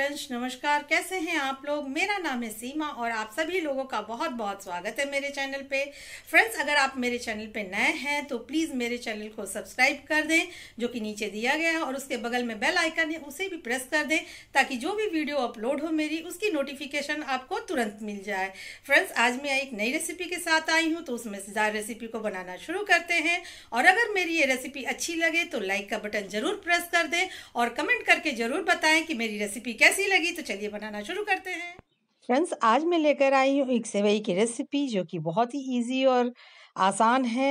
friends नमस्कार कैसे हैं आप लोग मेरा नाम है सीमा और आप सभी लोगों का बहुत बहुत स्वागत है मेरे चैनल पे फ्रेंड्स अगर आप मेरे चैनल पे नए हैं तो प्लीज़ मेरे चैनल को सब्सक्राइब कर दें जो कि नीचे दिया गया है और उसके बगल में बेल आइकन है उसे भी प्रेस कर दें ताकि जो भी वीडियो अपलोड हो मेरी उसकी नोटिफिकेशन आपको तुरंत मिल जाए फ्रेंड्स आज मैं एक नई रेसिपी के साथ आई हूँ तो उस मज़ेदार रेसिपी को बनाना शुरू करते हैं और अगर मेरी ये रेसिपी अच्छी लगे तो लाइक का बटन ज़रूर प्रेस कर दें और कमेंट करके ज़रूर बताएं कि मेरी रेसिपी कैसे कैसी लगी तो चलिए बनाना शुरू करते हैं फ्रेंड्स आज मैं लेकर आई हूँ एक सेवई की रेसिपी जो कि बहुत ही इजी और आसान है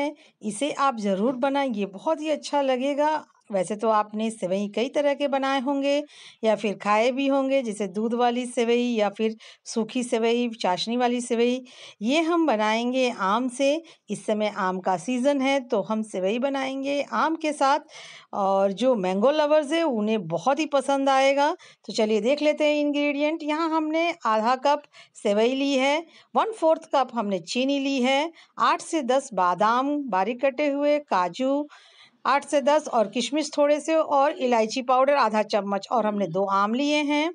इसे आप ज़रूर बनाएं ये बहुत ही अच्छा लगेगा वैसे तो आपने सेवई कई तरह के बनाए होंगे या फिर खाए भी होंगे जैसे दूध वाली सेवई या फिर सूखी सेवई चाशनी वाली सेवई ये हम बनाएंगे आम से इस समय आम का सीज़न है तो हम सेवई बनाएंगे आम के साथ और जो मैंगो लवर्स है उन्हें बहुत ही पसंद आएगा तो चलिए देख लेते हैं इंग्रेडिएंट यहाँ हमने आधा कप सेवई ली है वन फोर्थ कप हमने चीनी ली है आठ से दस बादाम बारीक कटे हुए काजू आठ से दस और किशमिश थोड़े से और इलायची पाउडर आधा चम्मच और हमने दो आम लिए हैं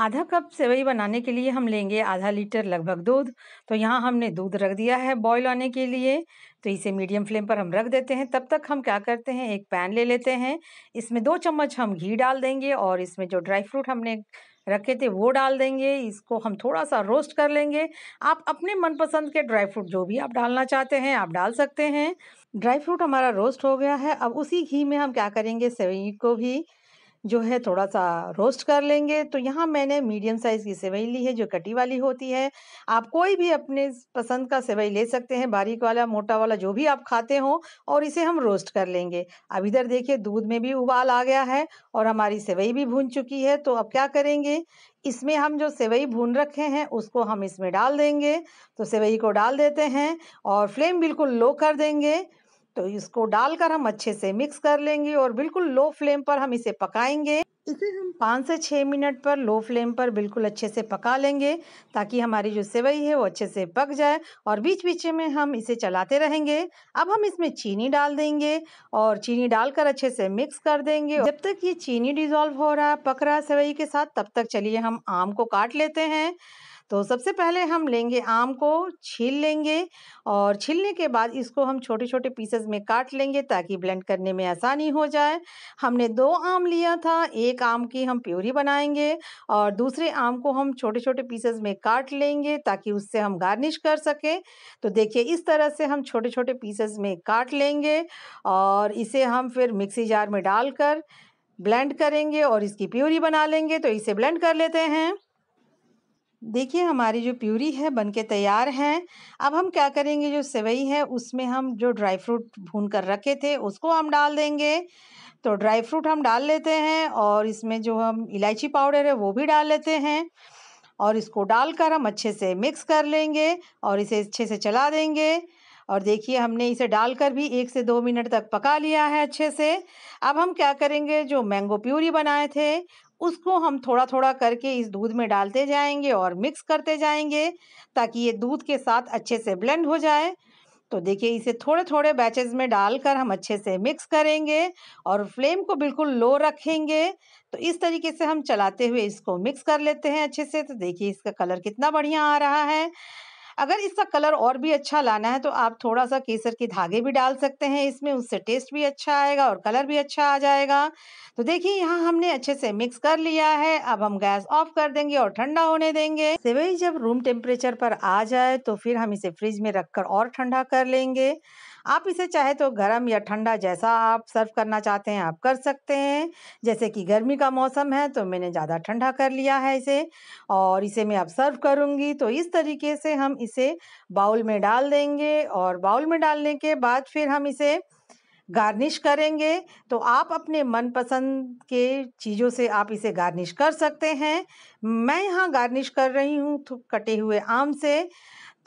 आधा कप सेवई बनाने के लिए हम लेंगे आधा लीटर लगभग दूध तो यहाँ हमने दूध रख दिया है बॉईल आने के लिए तो इसे मीडियम फ्लेम पर हम रख देते हैं तब तक हम क्या करते हैं एक पैन ले लेते हैं इसमें दो चम्मच हम घी डाल देंगे और इसमें जो ड्राई फ्रूट हमने रखे थे वो डाल देंगे इसको हम थोड़ा सा रोस्ट कर लेंगे आप अपने मनपसंद के ड्राई फ्रूट जो भी आप डालना चाहते हैं आप डाल सकते हैं ड्राई फ्रूट हमारा रोस्ट हो गया है अब उसी घी में हम क्या करेंगे सेवई को भी जो है थोड़ा सा रोस्ट कर लेंगे तो यहाँ मैंने मीडियम साइज़ की सेवई ली है जो कटी वाली होती है आप कोई भी अपने पसंद का सेवई ले सकते हैं बारीक वाला मोटा वाला जो भी आप खाते हो और इसे हम रोस्ट कर लेंगे अब इधर देखिए दूध में भी उबाल आ गया है और हमारी सेवई भी भून चुकी है तो अब क्या करेंगे इसमें हम जो सेवई भून रखे हैं उसको हम इसमें डाल देंगे तो सेवई को डाल देते हैं और फ्लेम बिल्कुल लो कर देंगे तो इसको डालकर हम अच्छे से मिक्स कर लेंगे और बिल्कुल लो फ्लेम पर हम इसे पकाएंगे इसे हम पाँच से छः मिनट पर लो फ्लेम पर बिल्कुल अच्छे से पका लेंगे ताकि हमारी जो सेवई है वो अच्छे से पक जाए और बीच बीच में हम इसे चलाते रहेंगे अब हम इसमें चीनी डाल देंगे और चीनी डालकर अच्छे से मिक्स कर देंगे जब तक ये चीनी डिज़ोल्व हो रहा है पक रहा है सेवई के साथ तब तक चलिए हम आम को काट लेते हैं तो सबसे पहले हम लेंगे आम को छील लेंगे और छीलने के बाद इसको हम छोटे छोटे पीसेस में काट लेंगे ताकि ब्लेंड करने में आसानी हो जाए हमने दो आम लिया था एक आम की हम प्यूरी बनाएंगे और दूसरे आम को हम छोटे छोटे पीसेस में काट लेंगे ताकि उससे हम गार्निश कर सकें तो देखिए इस तरह से हम छोटे छोटे पीसेस में काट लेंगे और इसे हम फिर मिक्सी जार में डालकर ब्लेंड करेंगे और इसकी प्यूरी बना लेंगे तो इसे ब्लेंड कर लेते हैं देखिए हमारी जो प्यूरी है बनके तैयार है अब हम क्या करेंगे जो सेवई है उसमें हम जो ड्राई फ्रूट भून कर रखे थे उसको हम डाल देंगे तो ड्राई फ्रूट हम डाल लेते हैं और इसमें जो हम इलायची पाउडर है वो भी डाल लेते हैं और इसको डालकर हम अच्छे से मिक्स कर लेंगे और इसे अच्छे से चला देंगे और देखिए हमने इसे डालकर भी एक से दो मिनट तक पका लिया है अच्छे से अब हम क्या करेंगे जो मैंगो प्यूरी बनाए थे उसको हम थोड़ा थोड़ा करके इस दूध में डालते जाएंगे और मिक्स करते जाएंगे ताकि ये दूध के साथ अच्छे से ब्लेंड हो जाए तो देखिए इसे थोड़े थोड़े बैचेस में डालकर हम अच्छे से मिक्स करेंगे और फ्लेम को बिल्कुल लो रखेंगे तो इस तरीके से हम चलाते हुए इसको मिक्स कर लेते हैं अच्छे से तो देखिए इसका कलर कितना बढ़िया आ रहा है अगर इसका कलर और भी अच्छा लाना है तो आप थोड़ा सा केसर के धागे भी डाल सकते हैं इसमें उससे टेस्ट भी अच्छा आएगा और कलर भी अच्छा आ जाएगा तो देखिए यहाँ हमने अच्छे से मिक्स कर लिया है अब हम गैस ऑफ कर देंगे और ठंडा होने देंगे सेवई जब रूम टेम्परेचर पर आ जाए तो फिर हम इसे फ्रिज में रखकर और ठंडा कर लेंगे आप इसे चाहे तो गर्म या ठंडा जैसा आप सर्व करना चाहते हैं आप कर सकते हैं जैसे कि गर्मी का मौसम है तो मैंने ज़्यादा ठंडा कर लिया है इसे और इसे मैं अब सर्व करूँगी तो इस तरीके से हम इसे बाउल में डाल देंगे और बाउल में डालने के बाद फिर हम इसे गार्निश करेंगे तो आप अपने मनपसंद के चीज़ों से आप इसे गार्निश कर सकते हैं मैं यहाँ गार्निश कर रही हूँ कटे हुए आम से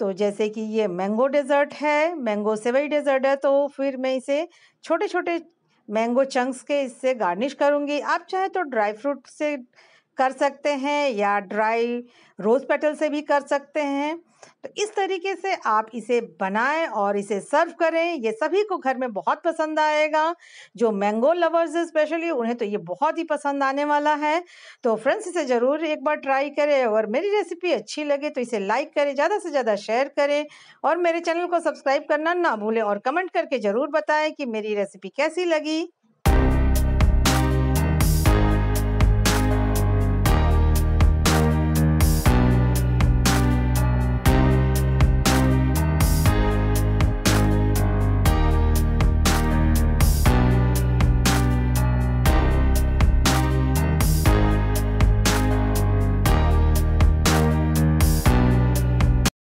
तो जैसे कि ये मैंगो डेज़र्ट है मैंगो सेवई डेज़र्ट है तो फिर मैं इसे छोटे छोटे मैंगो चंक्स के इससे गार्निश करूँगी आप चाहे तो ड्राई फ्रूट से कर सकते हैं या ड्राई रोज़ पेटल से भी कर सकते हैं तो इस तरीके से आप इसे बनाएं और इसे सर्व करें ये सभी को घर में बहुत पसंद आएगा जो मैंगो लवर्स है स्पेशली उन्हें तो ये बहुत ही पसंद आने वाला है तो फ्रेंड्स इसे ज़रूर एक बार ट्राई करें और मेरी रेसिपी अच्छी लगे तो इसे लाइक करें ज़्यादा से ज़्यादा शेयर करें और मेरे चैनल को सब्सक्राइब करना ना भूलें और कमेंट करके ज़रूर बताएँ कि मेरी रेसिपी कैसी लगी